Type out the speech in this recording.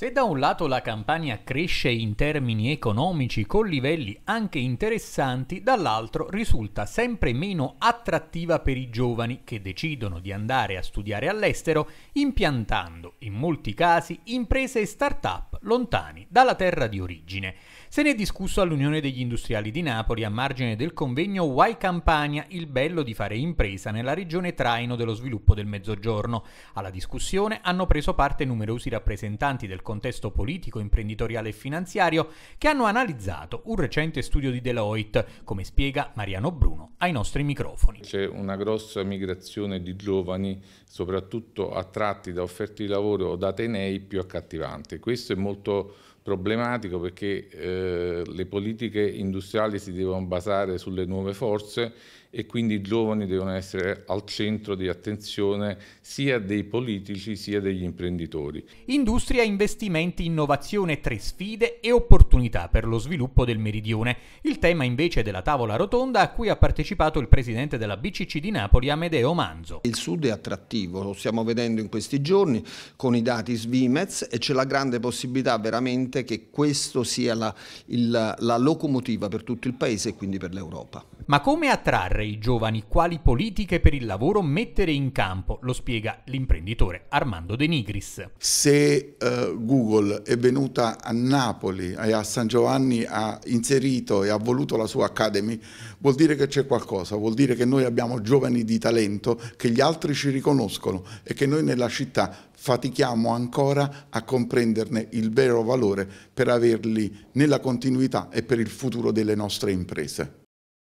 Se da un lato la campagna cresce in termini economici con livelli anche interessanti, dall'altro risulta sempre meno attrattiva per i giovani che decidono di andare a studiare all'estero, impiantando in molti casi imprese e start-up lontani dalla terra di origine. Se ne è discusso all'Unione degli Industriali di Napoli a margine del convegno Why Campania, il bello di fare impresa nella regione traino dello sviluppo del Mezzogiorno. Alla discussione hanno preso parte numerosi rappresentanti del contesto politico, imprenditoriale e finanziario che hanno analizzato un recente studio di Deloitte, come spiega Mariano Bruno ai nostri microfoni. C'è una grossa migrazione di giovani, soprattutto attratti da offerte di lavoro o da tenei più accattivanti. Questo è molto molto problematico perché eh, le politiche industriali si devono basare sulle nuove forze e quindi i giovani devono essere al centro di attenzione sia dei politici sia degli imprenditori. Industria, investimenti, innovazione, tre sfide e opportunità per lo sviluppo del meridione. Il tema invece della tavola rotonda a cui ha partecipato il presidente della BCC di Napoli Amedeo Manzo. Il sud è attrattivo, lo stiamo vedendo in questi giorni con i dati Svimez e c'è la grande possibilità veramente importante che questa sia la, il, la locomotiva per tutto il Paese e quindi per l'Europa. Ma come attrarre i giovani? Quali politiche per il lavoro mettere in campo? Lo spiega l'imprenditore Armando De Nigris. Se uh, Google è venuta a Napoli e a San Giovanni ha inserito e ha voluto la sua Academy, vuol dire che c'è qualcosa, vuol dire che noi abbiamo giovani di talento che gli altri ci riconoscono e che noi nella città fatichiamo ancora a comprenderne il vero valore per averli nella continuità e per il futuro delle nostre imprese.